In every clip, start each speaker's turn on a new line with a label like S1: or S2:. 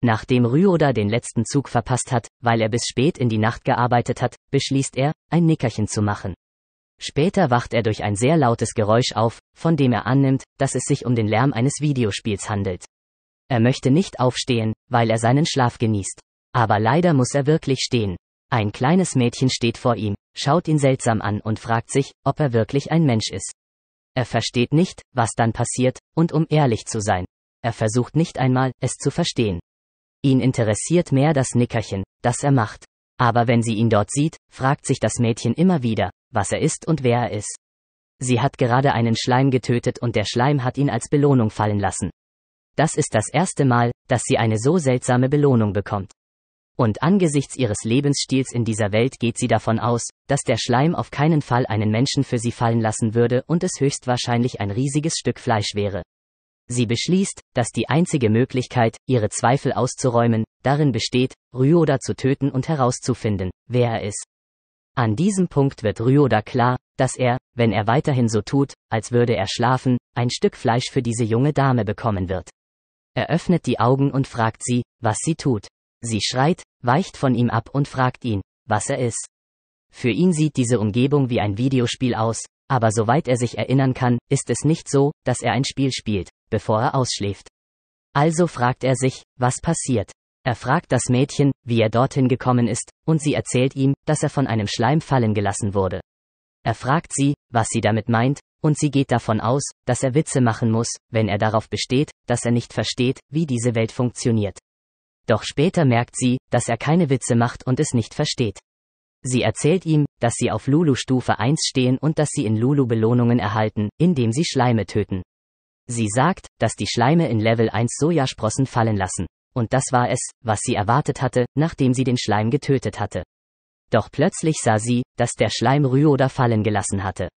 S1: Nachdem Ryoda den letzten Zug verpasst hat, weil er bis spät in die Nacht gearbeitet hat, beschließt er, ein Nickerchen zu machen. Später wacht er durch ein sehr lautes Geräusch auf, von dem er annimmt, dass es sich um den Lärm eines Videospiels handelt. Er möchte nicht aufstehen, weil er seinen Schlaf genießt. Aber leider muss er wirklich stehen. Ein kleines Mädchen steht vor ihm, schaut ihn seltsam an und fragt sich, ob er wirklich ein Mensch ist. Er versteht nicht, was dann passiert, und um ehrlich zu sein. Er versucht nicht einmal, es zu verstehen. Ihn interessiert mehr das Nickerchen, das er macht. Aber wenn sie ihn dort sieht, fragt sich das Mädchen immer wieder, was er ist und wer er ist. Sie hat gerade einen Schleim getötet und der Schleim hat ihn als Belohnung fallen lassen. Das ist das erste Mal, dass sie eine so seltsame Belohnung bekommt. Und angesichts ihres Lebensstils in dieser Welt geht sie davon aus, dass der Schleim auf keinen Fall einen Menschen für sie fallen lassen würde und es höchstwahrscheinlich ein riesiges Stück Fleisch wäre. Sie beschließt, dass die einzige Möglichkeit, ihre Zweifel auszuräumen, darin besteht, Ryoda zu töten und herauszufinden, wer er ist. An diesem Punkt wird Ryoda klar, dass er, wenn er weiterhin so tut, als würde er schlafen, ein Stück Fleisch für diese junge Dame bekommen wird. Er öffnet die Augen und fragt sie, was sie tut. Sie schreit, weicht von ihm ab und fragt ihn, was er ist. Für ihn sieht diese Umgebung wie ein Videospiel aus, aber soweit er sich erinnern kann, ist es nicht so, dass er ein Spiel spielt, bevor er ausschläft. Also fragt er sich, was passiert. Er fragt das Mädchen, wie er dorthin gekommen ist, und sie erzählt ihm, dass er von einem Schleim fallen gelassen wurde. Er fragt sie, was sie damit meint, und sie geht davon aus, dass er Witze machen muss, wenn er darauf besteht, dass er nicht versteht, wie diese Welt funktioniert. Doch später merkt sie, dass er keine Witze macht und es nicht versteht. Sie erzählt ihm, dass sie auf Lulu Stufe 1 stehen und dass sie in Lulu Belohnungen erhalten, indem sie Schleime töten. Sie sagt, dass die Schleime in Level 1 Sojasprossen fallen lassen. Und das war es, was sie erwartet hatte, nachdem sie den Schleim getötet hatte. Doch plötzlich sah sie, dass der Schleim Ryoda fallen gelassen hatte.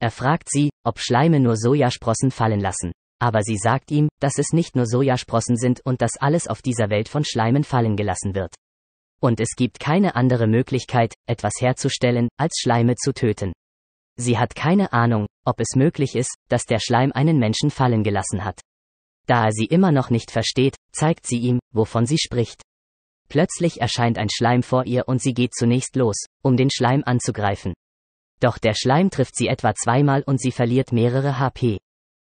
S1: Er fragt sie, ob Schleime nur Sojasprossen fallen lassen. Aber sie sagt ihm, dass es nicht nur Sojasprossen sind und dass alles auf dieser Welt von Schleimen fallen gelassen wird. Und es gibt keine andere Möglichkeit, etwas herzustellen, als Schleime zu töten. Sie hat keine Ahnung, ob es möglich ist, dass der Schleim einen Menschen fallen gelassen hat. Da er sie immer noch nicht versteht, zeigt sie ihm, wovon sie spricht. Plötzlich erscheint ein Schleim vor ihr und sie geht zunächst los, um den Schleim anzugreifen. Doch der Schleim trifft sie etwa zweimal und sie verliert mehrere HP.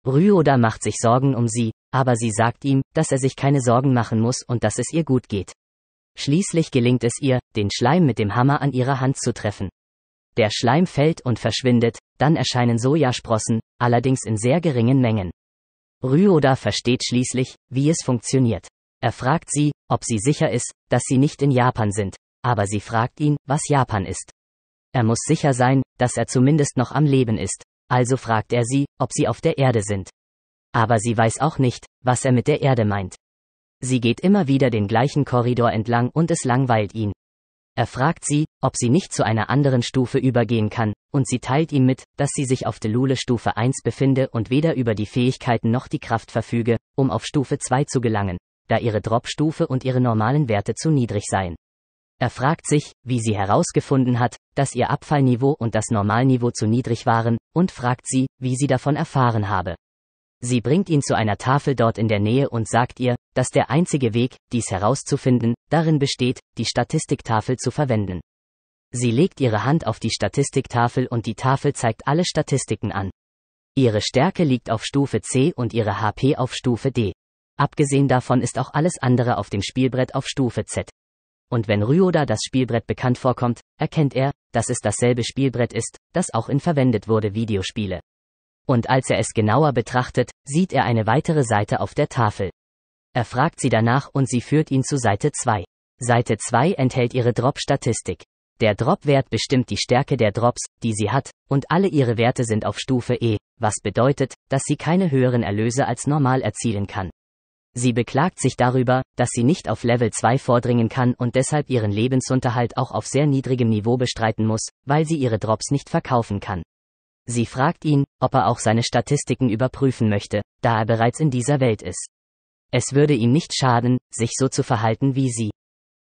S1: Ryoda macht sich Sorgen um sie, aber sie sagt ihm, dass er sich keine Sorgen machen muss und dass es ihr gut geht. Schließlich gelingt es ihr, den Schleim mit dem Hammer an ihrer Hand zu treffen. Der Schleim fällt und verschwindet, dann erscheinen Sojasprossen, allerdings in sehr geringen Mengen. Ryoda versteht schließlich, wie es funktioniert. Er fragt sie, ob sie sicher ist, dass sie nicht in Japan sind, aber sie fragt ihn, was Japan ist. Er muss sicher sein, dass er zumindest noch am Leben ist, also fragt er sie, ob sie auf der Erde sind. Aber sie weiß auch nicht, was er mit der Erde meint. Sie geht immer wieder den gleichen Korridor entlang und es langweilt ihn. Er fragt sie, ob sie nicht zu einer anderen Stufe übergehen kann, und sie teilt ihm mit, dass sie sich auf Delule Stufe 1 befinde und weder über die Fähigkeiten noch die Kraft verfüge, um auf Stufe 2 zu gelangen, da ihre Drop-Stufe und ihre normalen Werte zu niedrig seien. Er fragt sich, wie sie herausgefunden hat, dass ihr Abfallniveau und das Normalniveau zu niedrig waren, und fragt sie, wie sie davon erfahren habe. Sie bringt ihn zu einer Tafel dort in der Nähe und sagt ihr, dass der einzige Weg, dies herauszufinden, darin besteht, die Statistiktafel zu verwenden. Sie legt ihre Hand auf die Statistiktafel und die Tafel zeigt alle Statistiken an. Ihre Stärke liegt auf Stufe C und ihre HP auf Stufe D. Abgesehen davon ist auch alles andere auf dem Spielbrett auf Stufe Z. Und wenn Ryoda das Spielbrett bekannt vorkommt, erkennt er, dass es dasselbe Spielbrett ist, das auch in verwendet wurde Videospiele. Und als er es genauer betrachtet, sieht er eine weitere Seite auf der Tafel. Er fragt sie danach und sie führt ihn zu Seite 2. Seite 2 enthält ihre Drop-Statistik. Der Drop-Wert bestimmt die Stärke der Drops, die sie hat, und alle ihre Werte sind auf Stufe E, was bedeutet, dass sie keine höheren Erlöse als normal erzielen kann. Sie beklagt sich darüber, dass sie nicht auf Level 2 vordringen kann und deshalb ihren Lebensunterhalt auch auf sehr niedrigem Niveau bestreiten muss, weil sie ihre Drops nicht verkaufen kann. Sie fragt ihn, ob er auch seine Statistiken überprüfen möchte, da er bereits in dieser Welt ist. Es würde ihm nicht schaden, sich so zu verhalten wie sie.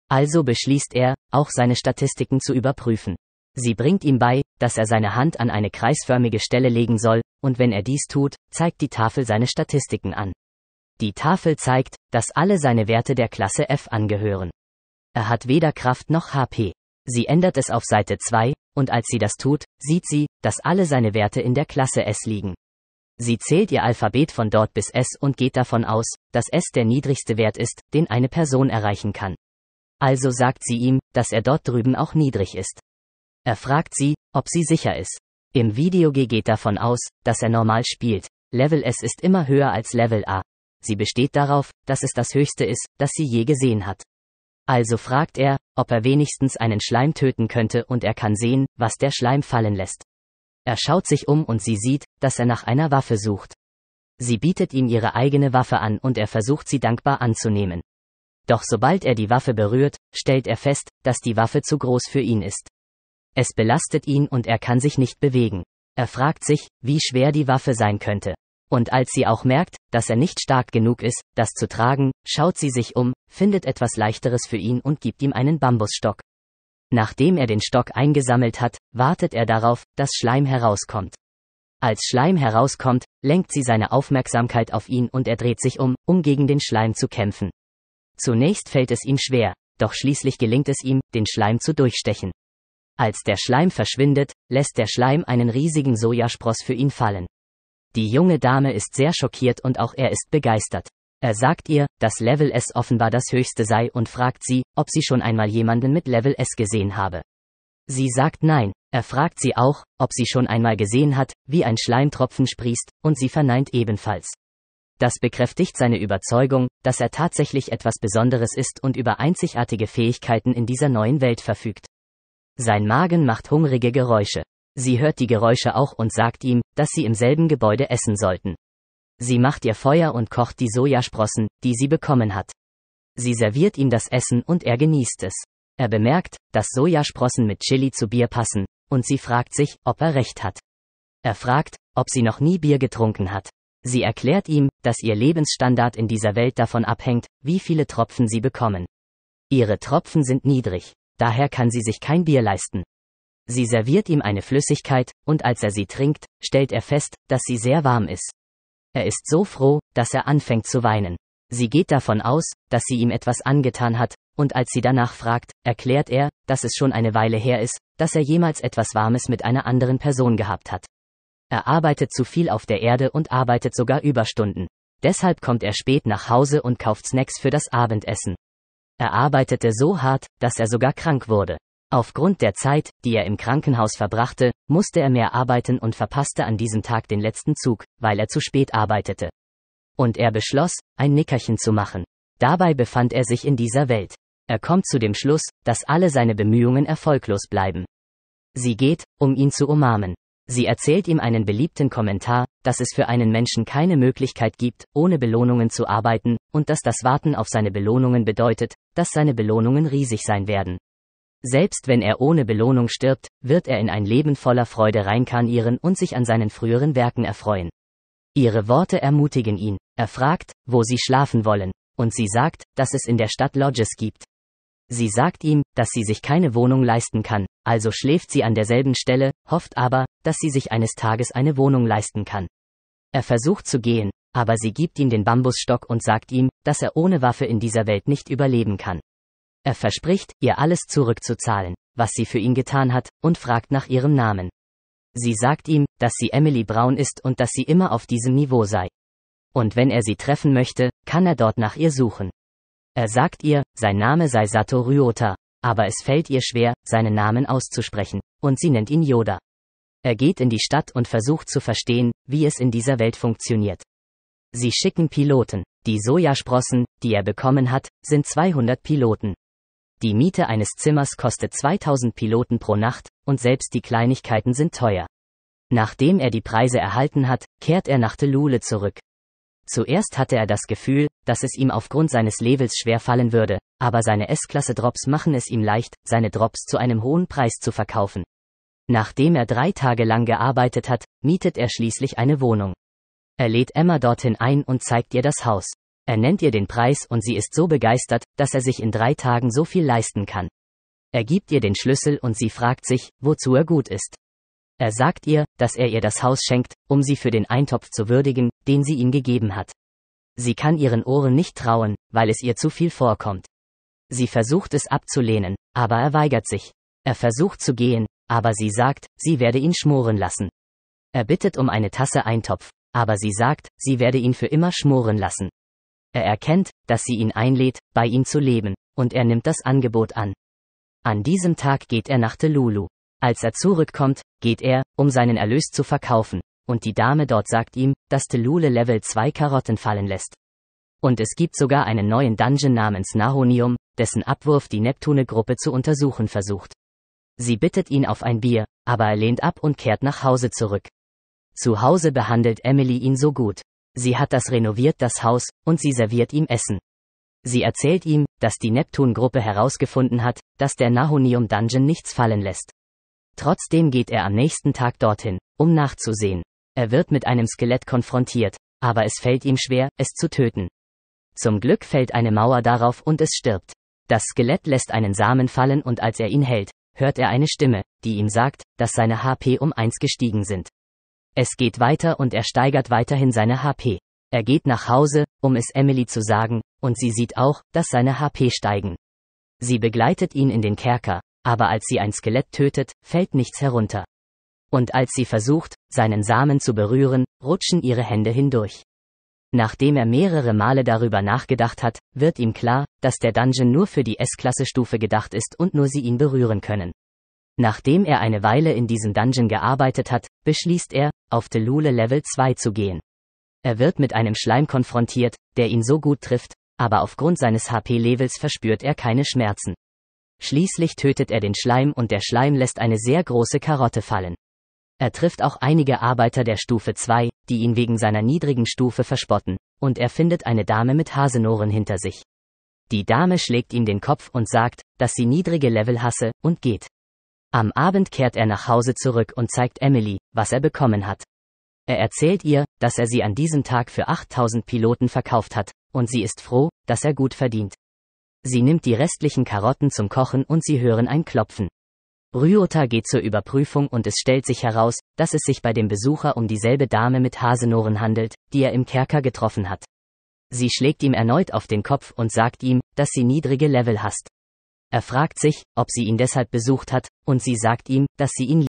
S1: Also beschließt er, auch seine Statistiken zu überprüfen. Sie bringt ihm bei, dass er seine Hand an eine kreisförmige Stelle legen soll, und wenn er dies tut, zeigt die Tafel seine Statistiken an. Die Tafel zeigt, dass alle seine Werte der Klasse F angehören. Er hat weder Kraft noch HP. Sie ändert es auf Seite 2, und als sie das tut, sieht sie, dass alle seine Werte in der Klasse S liegen. Sie zählt ihr Alphabet von dort bis S und geht davon aus, dass S der niedrigste Wert ist, den eine Person erreichen kann. Also sagt sie ihm, dass er dort drüben auch niedrig ist. Er fragt sie, ob sie sicher ist. Im Video G geht davon aus, dass er normal spielt. Level S ist immer höher als Level A. Sie besteht darauf, dass es das höchste ist, das sie je gesehen hat. Also fragt er, ob er wenigstens einen Schleim töten könnte und er kann sehen, was der Schleim fallen lässt. Er schaut sich um und sie sieht, dass er nach einer Waffe sucht. Sie bietet ihm ihre eigene Waffe an und er versucht sie dankbar anzunehmen. Doch sobald er die Waffe berührt, stellt er fest, dass die Waffe zu groß für ihn ist. Es belastet ihn und er kann sich nicht bewegen. Er fragt sich, wie schwer die Waffe sein könnte. Und als sie auch merkt, dass er nicht stark genug ist, das zu tragen, schaut sie sich um, findet etwas leichteres für ihn und gibt ihm einen Bambusstock. Nachdem er den Stock eingesammelt hat, wartet er darauf, dass Schleim herauskommt. Als Schleim herauskommt, lenkt sie seine Aufmerksamkeit auf ihn und er dreht sich um, um gegen den Schleim zu kämpfen. Zunächst fällt es ihm schwer, doch schließlich gelingt es ihm, den Schleim zu durchstechen. Als der Schleim verschwindet, lässt der Schleim einen riesigen Sojaspross für ihn fallen. Die junge Dame ist sehr schockiert und auch er ist begeistert. Er sagt ihr, dass Level S offenbar das höchste sei und fragt sie, ob sie schon einmal jemanden mit Level S gesehen habe. Sie sagt nein, er fragt sie auch, ob sie schon einmal gesehen hat, wie ein Schleimtropfen sprießt, und sie verneint ebenfalls. Das bekräftigt seine Überzeugung, dass er tatsächlich etwas Besonderes ist und über einzigartige Fähigkeiten in dieser neuen Welt verfügt. Sein Magen macht hungrige Geräusche. Sie hört die Geräusche auch und sagt ihm, dass sie im selben Gebäude essen sollten. Sie macht ihr Feuer und kocht die Sojasprossen, die sie bekommen hat. Sie serviert ihm das Essen und er genießt es. Er bemerkt, dass Sojasprossen mit Chili zu Bier passen, und sie fragt sich, ob er recht hat. Er fragt, ob sie noch nie Bier getrunken hat. Sie erklärt ihm, dass ihr Lebensstandard in dieser Welt davon abhängt, wie viele Tropfen sie bekommen. Ihre Tropfen sind niedrig, daher kann sie sich kein Bier leisten. Sie serviert ihm eine Flüssigkeit, und als er sie trinkt, stellt er fest, dass sie sehr warm ist. Er ist so froh, dass er anfängt zu weinen. Sie geht davon aus, dass sie ihm etwas angetan hat, und als sie danach fragt, erklärt er, dass es schon eine Weile her ist, dass er jemals etwas Warmes mit einer anderen Person gehabt hat. Er arbeitet zu viel auf der Erde und arbeitet sogar Überstunden. Deshalb kommt er spät nach Hause und kauft Snacks für das Abendessen. Er arbeitete so hart, dass er sogar krank wurde. Aufgrund der Zeit, die er im Krankenhaus verbrachte, musste er mehr arbeiten und verpasste an diesem Tag den letzten Zug, weil er zu spät arbeitete. Und er beschloss, ein Nickerchen zu machen. Dabei befand er sich in dieser Welt. Er kommt zu dem Schluss, dass alle seine Bemühungen erfolglos bleiben. Sie geht, um ihn zu umarmen. Sie erzählt ihm einen beliebten Kommentar, dass es für einen Menschen keine Möglichkeit gibt, ohne Belohnungen zu arbeiten, und dass das Warten auf seine Belohnungen bedeutet, dass seine Belohnungen riesig sein werden. Selbst wenn er ohne Belohnung stirbt, wird er in ein Leben voller Freude reinkarnieren und sich an seinen früheren Werken erfreuen. Ihre Worte ermutigen ihn. Er fragt, wo sie schlafen wollen, und sie sagt, dass es in der Stadt Lodges gibt. Sie sagt ihm, dass sie sich keine Wohnung leisten kann, also schläft sie an derselben Stelle, hofft aber, dass sie sich eines Tages eine Wohnung leisten kann. Er versucht zu gehen, aber sie gibt ihm den Bambusstock und sagt ihm, dass er ohne Waffe in dieser Welt nicht überleben kann. Er verspricht, ihr alles zurückzuzahlen, was sie für ihn getan hat, und fragt nach ihrem Namen. Sie sagt ihm, dass sie Emily Brown ist und dass sie immer auf diesem Niveau sei. Und wenn er sie treffen möchte, kann er dort nach ihr suchen. Er sagt ihr, sein Name sei Sato Ryota, aber es fällt ihr schwer, seinen Namen auszusprechen, und sie nennt ihn Yoda. Er geht in die Stadt und versucht zu verstehen, wie es in dieser Welt funktioniert. Sie schicken Piloten. Die Sojasprossen, die er bekommen hat, sind 200 Piloten. Die Miete eines Zimmers kostet 2000 Piloten pro Nacht, und selbst die Kleinigkeiten sind teuer. Nachdem er die Preise erhalten hat, kehrt er nach Telule zurück. Zuerst hatte er das Gefühl, dass es ihm aufgrund seines Levels schwer fallen würde, aber seine S-Klasse-Drops machen es ihm leicht, seine Drops zu einem hohen Preis zu verkaufen. Nachdem er drei Tage lang gearbeitet hat, mietet er schließlich eine Wohnung. Er lädt Emma dorthin ein und zeigt ihr das Haus. Er nennt ihr den Preis und sie ist so begeistert, dass er sich in drei Tagen so viel leisten kann. Er gibt ihr den Schlüssel und sie fragt sich, wozu er gut ist. Er sagt ihr, dass er ihr das Haus schenkt, um sie für den Eintopf zu würdigen, den sie ihm gegeben hat. Sie kann ihren Ohren nicht trauen, weil es ihr zu viel vorkommt. Sie versucht es abzulehnen, aber er weigert sich. Er versucht zu gehen, aber sie sagt, sie werde ihn schmoren lassen. Er bittet um eine Tasse Eintopf, aber sie sagt, sie werde ihn für immer schmoren lassen. Er erkennt, dass sie ihn einlädt, bei ihm zu leben, und er nimmt das Angebot an. An diesem Tag geht er nach Telulu. Als er zurückkommt, geht er, um seinen Erlös zu verkaufen, und die Dame dort sagt ihm, dass Telule Level 2 Karotten fallen lässt. Und es gibt sogar einen neuen Dungeon namens Nahonium, dessen Abwurf die Neptune-Gruppe zu untersuchen versucht. Sie bittet ihn auf ein Bier, aber er lehnt ab und kehrt nach Hause zurück. Zu Hause behandelt Emily ihn so gut, Sie hat das renoviert das Haus, und sie serviert ihm Essen. Sie erzählt ihm, dass die Neptun-Gruppe herausgefunden hat, dass der Nahonium-Dungeon nichts fallen lässt. Trotzdem geht er am nächsten Tag dorthin, um nachzusehen. Er wird mit einem Skelett konfrontiert, aber es fällt ihm schwer, es zu töten. Zum Glück fällt eine Mauer darauf und es stirbt. Das Skelett lässt einen Samen fallen und als er ihn hält, hört er eine Stimme, die ihm sagt, dass seine HP um eins gestiegen sind. Es geht weiter und er steigert weiterhin seine HP. Er geht nach Hause, um es Emily zu sagen, und sie sieht auch, dass seine HP steigen. Sie begleitet ihn in den Kerker, aber als sie ein Skelett tötet, fällt nichts herunter. Und als sie versucht, seinen Samen zu berühren, rutschen ihre Hände hindurch. Nachdem er mehrere Male darüber nachgedacht hat, wird ihm klar, dass der Dungeon nur für die S-Klasse-Stufe gedacht ist und nur sie ihn berühren können. Nachdem er eine Weile in diesem Dungeon gearbeitet hat, beschließt er, auf Telule Level 2 zu gehen. Er wird mit einem Schleim konfrontiert, der ihn so gut trifft, aber aufgrund seines HP-Levels verspürt er keine Schmerzen. Schließlich tötet er den Schleim und der Schleim lässt eine sehr große Karotte fallen. Er trifft auch einige Arbeiter der Stufe 2, die ihn wegen seiner niedrigen Stufe verspotten, und er findet eine Dame mit Hasenohren hinter sich. Die Dame schlägt ihm den Kopf und sagt, dass sie niedrige Level hasse, und geht. Am Abend kehrt er nach Hause zurück und zeigt Emily, was er bekommen hat. Er erzählt ihr, dass er sie an diesem Tag für 8000 Piloten verkauft hat, und sie ist froh, dass er gut verdient. Sie nimmt die restlichen Karotten zum Kochen und sie hören ein Klopfen. Ryota geht zur Überprüfung und es stellt sich heraus, dass es sich bei dem Besucher um dieselbe Dame mit Hasenohren handelt, die er im Kerker getroffen hat. Sie schlägt ihm erneut auf den Kopf und sagt ihm, dass sie niedrige Level hast. Er fragt sich, ob sie ihn deshalb besucht hat, und sie sagt ihm, dass sie ihn